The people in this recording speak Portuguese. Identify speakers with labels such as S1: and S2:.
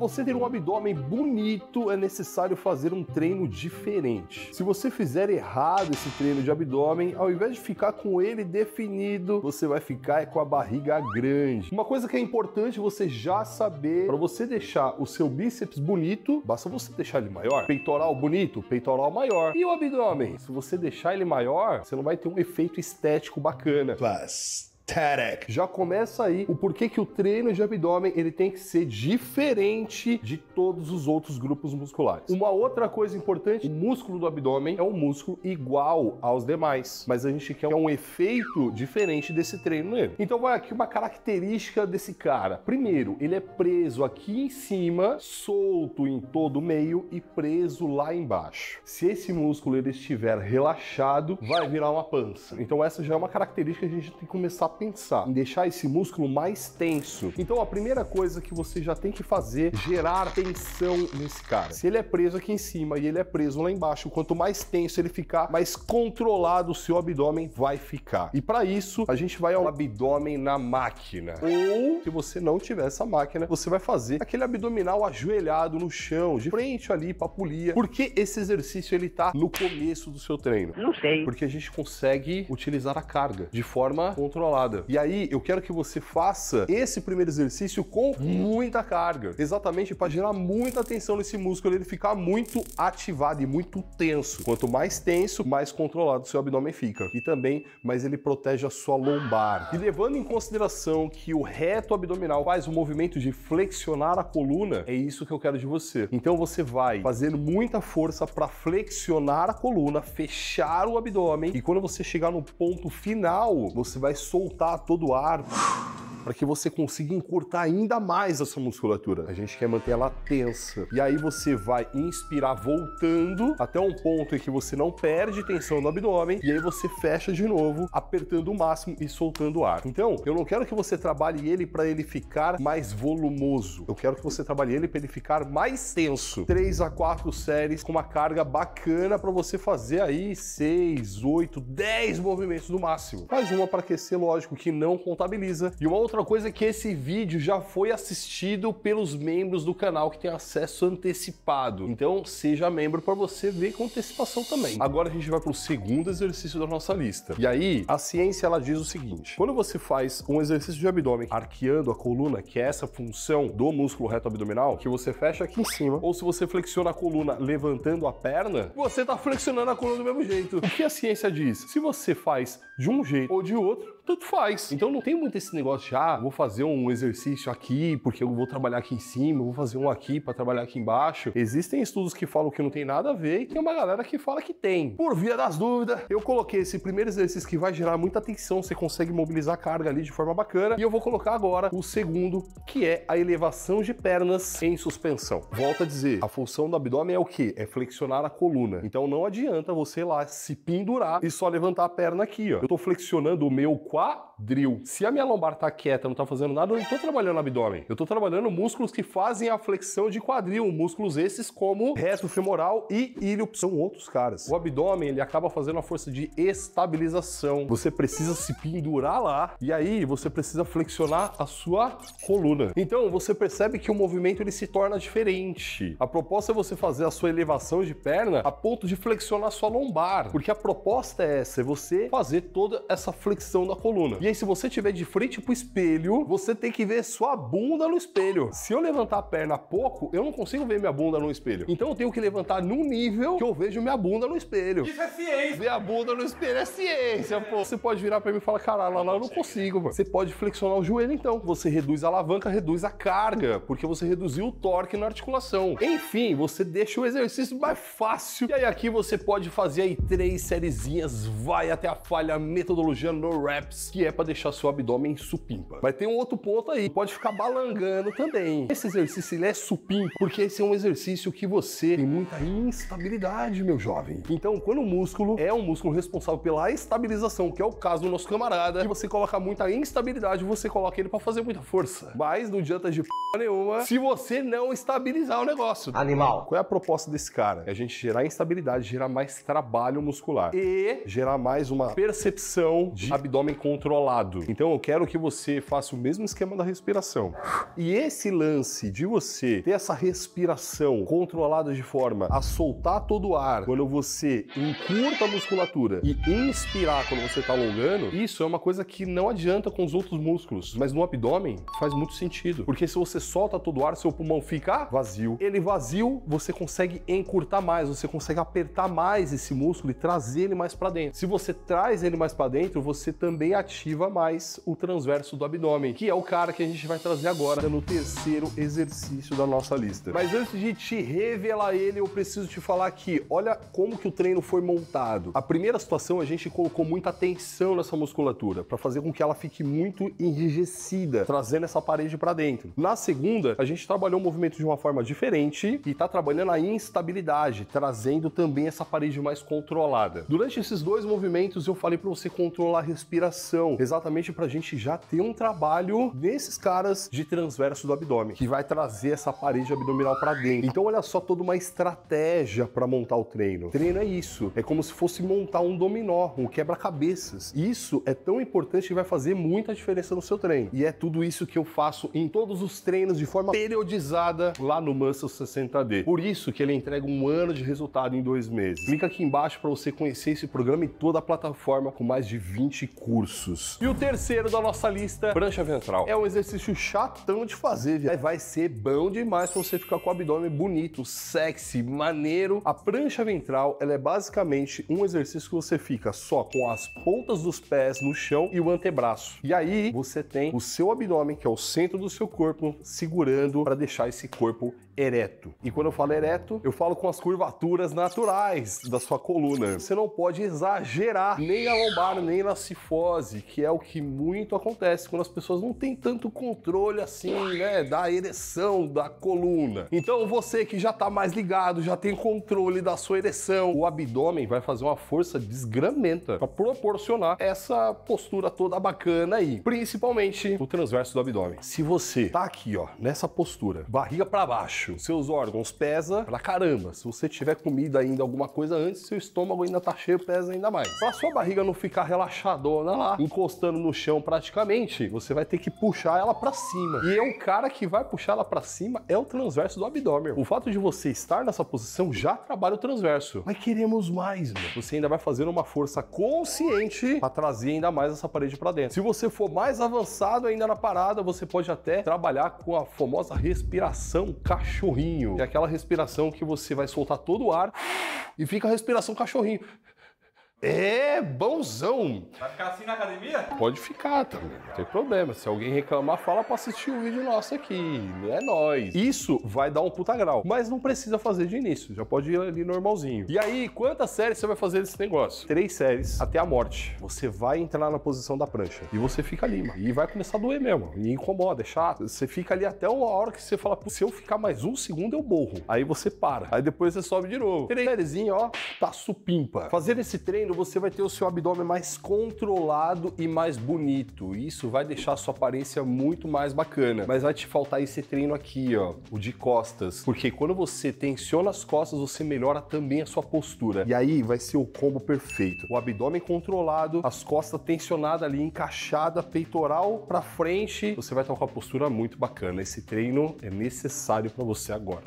S1: você ter um abdômen bonito, é necessário fazer um treino diferente. Se você fizer errado esse treino de abdômen, ao invés de ficar com ele definido, você vai ficar com a barriga grande. Uma coisa que é importante você já saber, para você deixar o seu bíceps bonito, basta você deixar ele maior. Peitoral bonito, peitoral maior. E o abdômen? Se você deixar ele maior, você não vai ter um efeito estético bacana. Plus. Já começa aí o porquê que o treino de abdômen ele tem que ser diferente de todos os outros grupos musculares. Uma outra coisa importante, o músculo do abdômen é um músculo igual aos demais, mas a gente quer um efeito diferente desse treino nele. Então vai aqui uma característica desse cara. Primeiro, ele é preso aqui em cima, solto em todo o meio e preso lá embaixo. Se esse músculo ele estiver relaxado, vai virar uma pança. Então essa já é uma característica que a gente tem que começar a pensar em deixar esse músculo mais tenso. Então a primeira coisa que você já tem que fazer, gerar tensão nesse cara. Se ele é preso aqui em cima e ele é preso lá embaixo, quanto mais tenso ele ficar, mais controlado o seu abdômen vai ficar. E para isso, a gente vai ao abdômen na máquina. Ou se você não tiver essa máquina, você vai fazer aquele abdominal ajoelhado no chão, de frente ali para polia. Por que esse exercício ele tá no começo do seu treino? Não sei. Porque a gente consegue utilizar a carga de forma controlada. E aí eu quero que você faça esse primeiro exercício com muita carga, exatamente para gerar muita tensão nesse músculo, ele ficar muito ativado e muito tenso. Quanto mais tenso, mais controlado seu abdômen fica. E também, mas ele protege a sua lombar. E levando em consideração que o reto abdominal faz o movimento de flexionar a coluna, é isso que eu quero de você. Então você vai fazendo muita força para flexionar a coluna, fechar o abdômen e quando você chegar no ponto final, você vai soltar soltar todo o ar para que você consiga encurtar ainda mais essa musculatura. A gente quer manter ela tensa. E aí você vai inspirar voltando até um ponto em que você não perde tensão no abdômen e aí você fecha de novo, apertando o máximo e soltando o ar. Então, eu não quero que você trabalhe ele para ele ficar mais volumoso. Eu quero que você trabalhe ele para ele ficar mais tenso. 3 a 4 séries com uma carga bacana para você fazer aí 6, 8, 10 movimentos no máximo. Mais uma para aquecer, lógico, que não contabiliza e uma outra outra coisa é que esse vídeo já foi assistido pelos membros do canal que tem acesso antecipado. Então seja membro para você ver com antecipação também. Agora a gente vai para o segundo exercício da nossa lista. E aí a ciência ela diz o seguinte: quando você faz um exercício de abdômen arqueando a coluna, que é essa função do músculo reto abdominal, que você fecha aqui em cima, ou se você flexiona a coluna levantando a perna, você está flexionando a coluna do mesmo jeito. O que a ciência diz? Se você faz de um jeito ou de outro, tanto faz. Então não tem muito esse negócio de, ah, vou fazer um exercício aqui porque eu vou trabalhar aqui em cima, vou fazer um aqui para trabalhar aqui embaixo. Existem estudos que falam que não tem nada a ver e tem uma galera que fala que tem. Por via das dúvidas, eu coloquei esse primeiro exercício que vai gerar muita tensão, você consegue mobilizar a carga ali de forma bacana. E eu vou colocar agora o segundo, que é a elevação de pernas em suspensão. Volto a dizer, a função do abdômen é o que? É flexionar a coluna. Então não adianta você lá se pendurar e só levantar a perna aqui, ó. Eu tô flexionando o meu quadril. Se a minha lombar tá quieta, não tá fazendo nada, eu não tô trabalhando abdômen. Eu tô trabalhando músculos que fazem a flexão de quadril, músculos esses como reto femoral e ilho, são outros caras. O abdômen, ele acaba fazendo a força de estabilização. Você precisa se pendurar lá e aí você precisa flexionar a sua coluna. Então, você percebe que o movimento ele se torna diferente. A proposta é você fazer a sua elevação de perna a ponto de flexionar sua lombar, porque a proposta é essa, é você fazer toda essa flexão da coluna. E aí, se você tiver de frente pro espelho, você tem que ver sua bunda no espelho. Se eu levantar a perna pouco, eu não consigo ver minha bunda no espelho. Então eu tenho que levantar num nível que eu vejo minha bunda no espelho. Isso é ciência. Ver a bunda no espelho é ciência, pô. Você pode virar pra mim e falar, caralho, lá, lá eu não consigo, mano. Você pode flexionar o joelho, então. Você reduz a alavanca, reduz a carga, porque você reduziu o torque na articulação. Enfim, você deixa o exercício mais fácil. E aí aqui você pode fazer aí três sériezinhas, vai até a falha, metodologia no rap que é para deixar seu abdômen supimpa. Mas tem um outro ponto aí, pode ficar balangando também. Esse exercício ele é supimpa, porque esse é um exercício que você tem muita instabilidade, meu jovem. Então, quando o músculo é um músculo responsável pela estabilização, que é o caso do nosso camarada, que você coloca muita instabilidade, você coloca ele para fazer muita força. Mas não adianta de p nenhuma se você não estabilizar o negócio. Animal. Qual é a proposta desse cara? É a gente gerar instabilidade, gerar mais trabalho muscular e gerar mais uma percepção de abdômen controlado. Então eu quero que você faça o mesmo esquema da respiração. E esse lance de você ter essa respiração controlada de forma a soltar todo o ar quando você encurta a musculatura e inspirar quando você está alongando, isso é uma coisa que não adianta com os outros músculos, mas no abdômen faz muito sentido, porque se você solta todo o ar, seu pulmão fica vazio. Ele é vazio, você consegue encurtar mais, você consegue apertar mais esse músculo e trazer ele mais para dentro. Se você traz ele mais para dentro, você também ativa mais o transverso do abdômen, que é o cara que a gente vai trazer agora no terceiro exercício da nossa lista. Mas antes de te revelar ele, eu preciso te falar aqui, olha como que o treino foi montado. A primeira situação, a gente colocou muita tensão nessa musculatura, para fazer com que ela fique muito enrijecida, trazendo essa parede para dentro. Na segunda, a gente trabalhou o movimento de uma forma diferente e está trabalhando a instabilidade, trazendo também essa parede mais controlada. Durante esses dois movimentos, eu falei para você controlar a respiração, exatamente para a gente já ter um trabalho nesses caras de transverso do abdômen, que vai trazer essa parede abdominal para dentro. Então olha só toda uma estratégia para montar o treino. Treino é isso, é como se fosse montar um dominó, um quebra-cabeças. Isso é tão importante que vai fazer muita diferença no seu treino. E é tudo isso que eu faço em todos os treinos de forma periodizada lá no Muscle 60D. Por isso que ele entrega um ano de resultado em dois meses. Clica aqui embaixo para você conhecer esse programa e toda a plataforma com mais de 20 cursos. E o terceiro da nossa lista, prancha ventral. É um exercício chatão de fazer, viu? Vai ser bom demais pra você ficar com o abdômen bonito, sexy, maneiro. A prancha ventral, ela é basicamente um exercício que você fica só com as pontas dos pés no chão e o antebraço. E aí você tem o seu abdômen, que é o centro do seu corpo, segurando para deixar esse corpo ereto. E quando eu falo ereto, eu falo com as curvaturas naturais da sua coluna. Você não pode exagerar nem na lombar, nem na cifose, que é o que muito acontece quando as pessoas não têm tanto controle assim, né, da ereção da coluna. Então você que já tá mais ligado, já tem controle da sua ereção, o abdômen vai fazer uma força desgramenta para proporcionar essa postura toda bacana aí, principalmente o transverso do abdômen. Se você tá aqui, ó, nessa postura, barriga para baixo, útil. Seus órgãos pesa pra caramba. Se você tiver comido ainda alguma coisa antes, seu estômago ainda tá cheio, pesa ainda mais. Pra sua barriga não ficar relaxadona lá, encostando no chão praticamente, você vai ter que puxar ela para cima. E é o cara que vai puxar ela para cima é o transverso do abdômen. O fato de você estar nessa posição já trabalha o transverso. Mas queremos mais, meu. Você ainda vai fazer uma força consciente para trazer ainda mais essa parede para dentro. Se você for mais avançado ainda na parada, você pode até trabalhar com a famosa respiração cachorro cachorrinho. É aquela respiração que você vai soltar todo o ar e fica a respiração cachorrinho. É, bonzão. Vai ficar assim na academia? Pode ficar também, tá? não tem problema. Se alguém reclamar, fala pra assistir o um vídeo nosso aqui. É nóis. Isso vai dar um puta grau. Mas não precisa fazer de início, já pode ir ali normalzinho. E aí, quantas séries você vai fazer desse negócio? Três séries até a morte. Você vai entrar na posição da prancha e você fica ali, mano. E vai começar a doer mesmo. E incomoda, é chato. Você fica ali até a hora que você fala, se eu ficar mais um segundo, eu morro. Aí você para. Aí depois você sobe de novo. Três sériezinho, ó, tá supimpa. Fazer esse treino treino, você vai ter o seu abdômen mais controlado e mais bonito. Isso vai deixar a sua aparência muito mais bacana. Mas vai te faltar esse treino aqui, ó, o de costas. Porque quando você tensiona as costas, você melhora também a sua postura. E aí vai ser o combo perfeito. O abdômen controlado, as costas tensionadas ali, encaixada, peitoral para frente. Você vai estar com a postura muito bacana. Esse treino é necessário para você agora.